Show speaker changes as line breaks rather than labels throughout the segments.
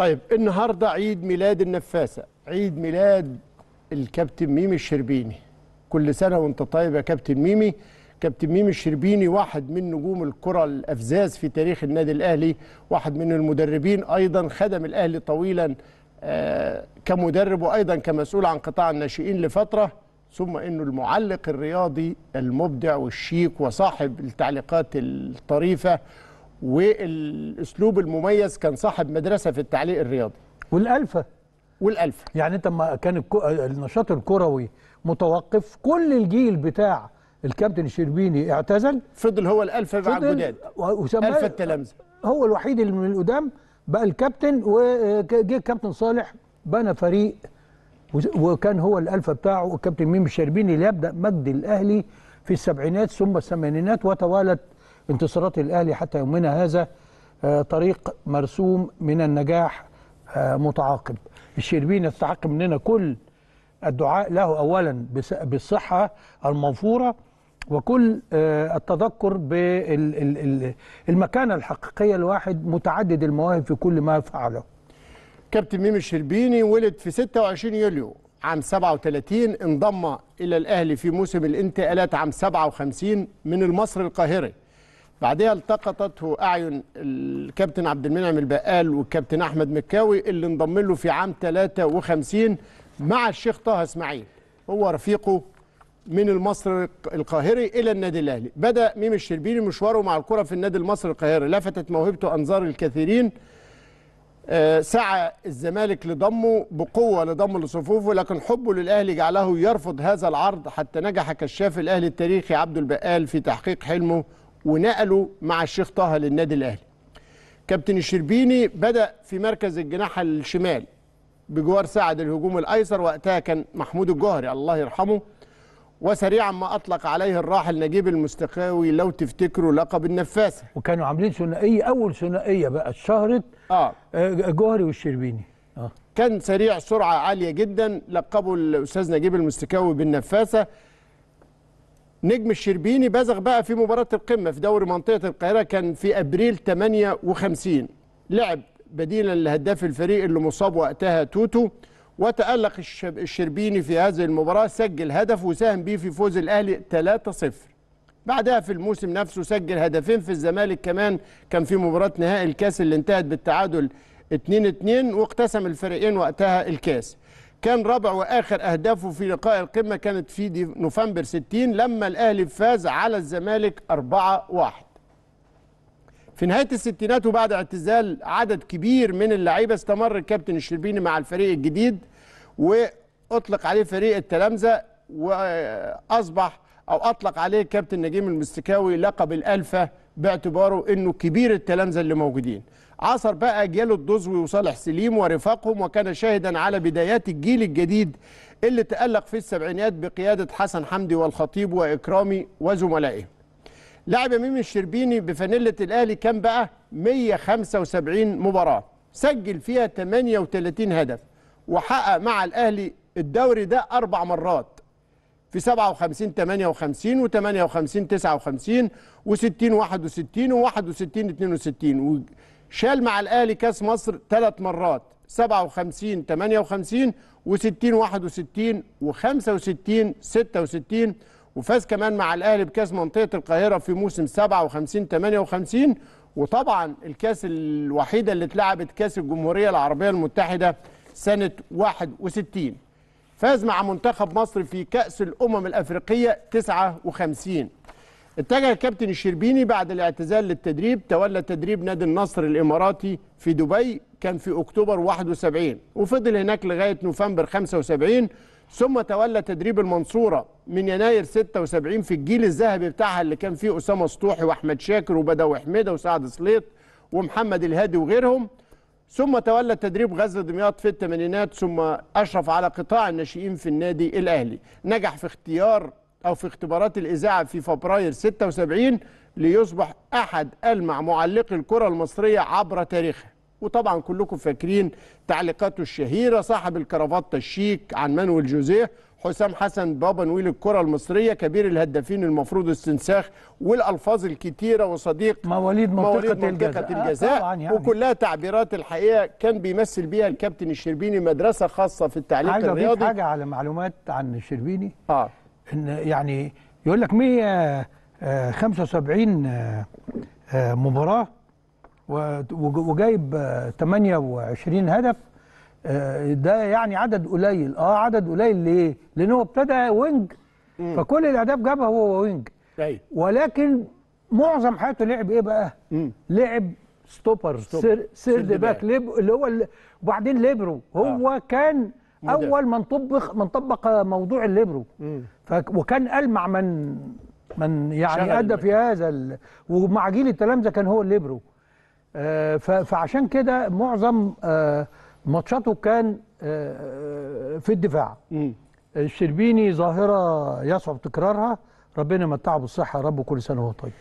طيب النهارده عيد ميلاد النفاسه عيد ميلاد الكابتن ميمي الشربيني كل سنه وانت طيب يا كابتن ميمي كابتن ميمي الشربيني واحد من نجوم الكره الافزاز في تاريخ النادي الاهلي واحد من المدربين ايضا خدم الاهلي طويلا آه، كمدرب وايضا كمسؤول عن قطاع الناشئين لفتره ثم انه المعلق الرياضي المبدع والشيك وصاحب التعليقات الطريفه والاسلوب المميز
كان صاحب مدرسه في التعليق الرياضي والالفه والالفه يعني انت لما كان النشاط الكروي متوقف كل الجيل بتاع الكابتن الشربيني اعتزل فضل هو الالفه مع الجداد الفه التلامذه هو الوحيد اللي من القدام بقى الكابتن وجه الكابتن صالح بنى فريق وكان هو الالفه بتاعه والكابتن ميم الشربيني اللي يبدا مجد الاهلي في السبعينات ثم الثمانينات وتوالت انتصارات الأهلي حتى يومنا هذا آه، طريق مرسوم من النجاح آه، متعاقب الشربين يستحق مننا كل الدعاء له أولا بالصحة المنفورة وكل آه، التذكر بالمكانة الحقيقية الواحد متعدد المواهب في كل ما فعله كابتن ميمي الشربيني ولد في 26 يوليو
عام 37 انضم إلى الأهلي في موسم الانتقالات عام 57 من المصري القاهري بعدها التقطته أعين الكابتن عبد المنعم البقال والكابتن أحمد مكاوي اللي انضم له في عام 53 مع الشيخ طه إسماعيل هو رفيقه من المصري القاهري إلى النادي الأهلي بدأ ميم الشربيني مشواره مع الكرة في النادي المصري القاهري لفتت موهبته أنظار الكثيرين آه، سعى الزمالك لضمه بقوة لضمه لصفوفه لكن حبه للأهلي جعله يرفض هذا العرض حتى نجح كشاف الأهلي التاريخي عبد البقال في تحقيق حلمه ونقله مع الشيخ طه للنادي الاهلي كابتن الشربيني بدا في مركز الجناح الشمال بجوار سعد الهجوم الايسر وقتها كان محمود الجوهري الله يرحمه وسريعا ما اطلق عليه الراحل نجيب المستقاوي لو تفتكروا لقب النفاسه وكانوا عاملين ثنائيه اول ثنائيه بقى اتشهرت اه, آه، جوهري والشربيني اه كان سريع سرعه عاليه جدا لقبه الاستاذ نجيب المستكاوي بالنفاسه نجم الشربيني بزغ بقى في مباراة القمة في دوري منطقة القاهرة كان في أبريل 58 لعب بديلا لهداف الفريق اللي مصاب وقتها توتو وتألق الشربيني في هذه المباراة سجل هدف وساهم به في فوز الأهلي 3-0 بعدها في الموسم نفسه سجل هدفين في الزمالك كمان كان في مباراة نهائي الكاس اللي انتهت بالتعادل 2-2 واقتسم الفريقين وقتها الكاس كان رابع واخر اهدافه في لقاء القمه كانت في نوفمبر 60 لما الاهلي فاز على الزمالك 4-1 في نهايه الستينات وبعد اعتزال عدد كبير من اللعيبه استمر الكابتن الشربيني مع الفريق الجديد واطلق عليه فريق التلامذه واصبح او اطلق عليه الكابتن نجيم المستكاوي لقب الالفه باعتباره انه كبير التلامذه اللي موجودين عاصر بقى أجيال الدزوي وصالح سليم ورفاقهم وكان شاهدا على بدايات الجيل الجديد اللي تألق في السبعينيات بقيادة حسن حمدي والخطيب وإكرامي وزملائهم لعب ميم الشربيني بفانيلة الأهلي كان بقى 175 مباراة سجل فيها 38 هدف وحقق مع الأهلي الدوري ده أربع مرات في 57 58 و 58 59 و 60 61 و 61 62 شال مع الاهلي كاس مصر ثلاث مرات 57 58 و60 61 و65 66 وفاز كمان مع الاهلي بكاس منطقه القاهره في موسم 57 58 وطبعا الكاس الوحيده اللي اتلعبت كاس الجمهوريه العربيه المتحده سنه 61 فاز مع منتخب مصر في كاس الامم الافريقيه 59 اتجه الكابتن الشربيني بعد الاعتزال للتدريب تولى تدريب نادي النصر الإماراتي في دبي كان في أكتوبر 71 وفضل هناك لغاية نوفمبر 75 ثم تولى تدريب المنصورة من يناير 76 في الجيل الذهبي بتاعها اللي كان فيه أسامة سطوحي وأحمد شاكر وبدوي حميدة وسعد سليط ومحمد الهادي وغيرهم ثم تولى تدريب غزل دمياط في الثمانينات ثم أشرف على قطاع الناشئين في النادي الأهلي نجح في اختيار أو في اختبارات الإذاعة في فبراير 76 ليصبح أحد ألمع معلقي الكرة المصرية عبر تاريخها وطبعا كلكم فاكرين تعليقاته الشهيرة صاحب الكرافات الشيك عن مانويل جوزيه حسام حسن بابا نويل الكرة المصرية كبير الهدافين المفروض استنساخ والألفاظ الكتيرة وصديق مواليد منطقة, مواليد منطقة الجزاء, آه، الجزاء آه يعني. وكلها تعبيرات الحقيقة كان بيمثل بيها الكابتن الشربيني مدرسة خاصة في التعليق الرياضي عايز حاجة على
معلومات عن الشربيني آه ان يعني يقول لك 175 آه، آه، آه، مباراه وجايب 28 هدف ده يعني عدد قليل اه عدد قليل ليه؟ لان هو ابتدى وينج فكل الاهداف جابها هو وينج أيوة. ولكن معظم حياته لعب ايه بقى؟ لعب ستوبر, ستوبر. سير سيرد باك, اللي هو وبعدين ليبرو هو آه. كان اول من طبق من طبق موضوع الليبرو وكان المع من من يعني ادى في هذا ال... ومع جيل التلامذه كان هو الليبرو آه فعشان كده معظم آه ماتشاته كان آه, آه، في الدفاع الشربيني ظاهره يصعب تكرارها ربنا يمتعه بالصحه يا رب وكل سنه وهو طيب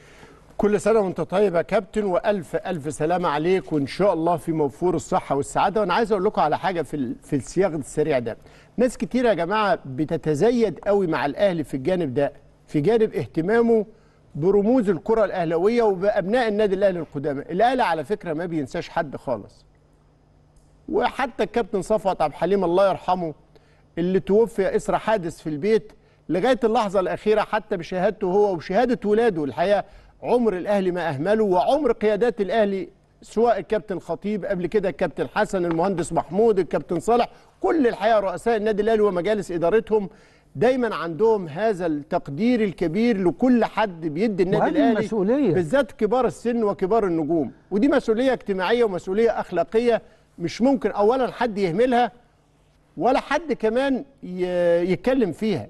كل سنة وانت طيب يا كابتن وألف ألف سلامة عليك وإن شاء الله في موفور الصحة والسعادة وأنا عايز أقول لكم على حاجة في في السياق السريع ده ناس كتير يا جماعة بتتزيد قوي مع الأهلي في الجانب ده في جانب اهتمامه برموز الكرة الأهلوية وبأبناء النادي الأهلي القدامى الأهلي على فكرة ما بينساش حد خالص وحتى الكابتن صفوت عبد الحليم الله يرحمه اللي توفي اسرى حادث في البيت لغاية اللحظة الأخيرة حتى بشهادته هو وشهادة ولاده الحقيقة عمر الاهلي ما اهمله وعمر قيادات الاهلي سواء الكابتن خطيب قبل كده الكابتن حسن المهندس محمود الكابتن صالح كل الحقيقه رؤساء النادي الاهلي ومجالس ادارتهم دايما عندهم هذا التقدير الكبير لكل حد بيدي النادي الاهلي بالذات كبار السن وكبار النجوم ودي مسؤوليه اجتماعيه ومسؤوليه اخلاقيه مش ممكن اولا حد يهملها ولا حد كمان يتكلم فيها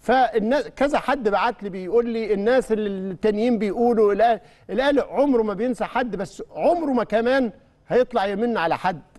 فالناس كذا حد بعت لي بيقول لي الناس التانيين بيقولوا الاهلي عمره ما بينسى حد بس عمره ما كمان هيطلع يمن على حد